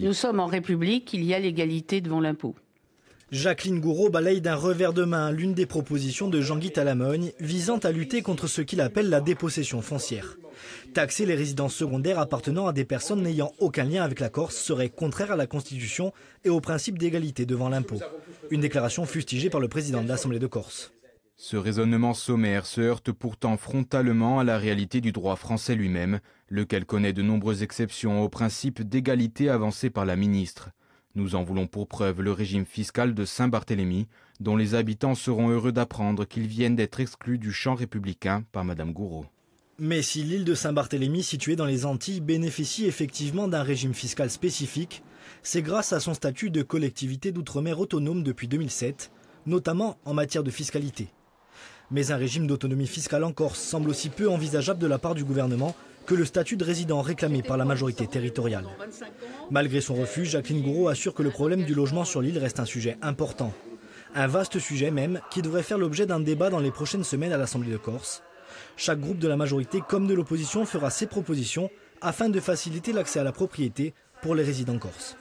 Nous sommes en République, il y a l'égalité devant l'impôt. Jacqueline Gouraud balaye d'un revers de main l'une des propositions de Jean-Guy Talamogne visant à lutter contre ce qu'il appelle la dépossession foncière. Taxer les résidences secondaires appartenant à des personnes n'ayant aucun lien avec la Corse serait contraire à la Constitution et au principe d'égalité devant l'impôt. Une déclaration fustigée par le président de l'Assemblée de Corse. Ce raisonnement sommaire se heurte pourtant frontalement à la réalité du droit français lui-même, lequel connaît de nombreuses exceptions au principe d'égalité avancé par la ministre. Nous en voulons pour preuve le régime fiscal de Saint-Barthélemy, dont les habitants seront heureux d'apprendre qu'ils viennent d'être exclus du champ républicain par Madame Gouraud. Mais si l'île de Saint-Barthélemy, située dans les Antilles, bénéficie effectivement d'un régime fiscal spécifique, c'est grâce à son statut de collectivité d'outre-mer autonome depuis 2007, notamment en matière de fiscalité. Mais un régime d'autonomie fiscale en Corse semble aussi peu envisageable de la part du gouvernement que le statut de résident réclamé par la majorité territoriale. Malgré son refus, Jacqueline Gouraud assure que le problème du logement sur l'île reste un sujet important. Un vaste sujet même qui devrait faire l'objet d'un débat dans les prochaines semaines à l'Assemblée de Corse. Chaque groupe de la majorité comme de l'opposition fera ses propositions afin de faciliter l'accès à la propriété pour les résidents corses.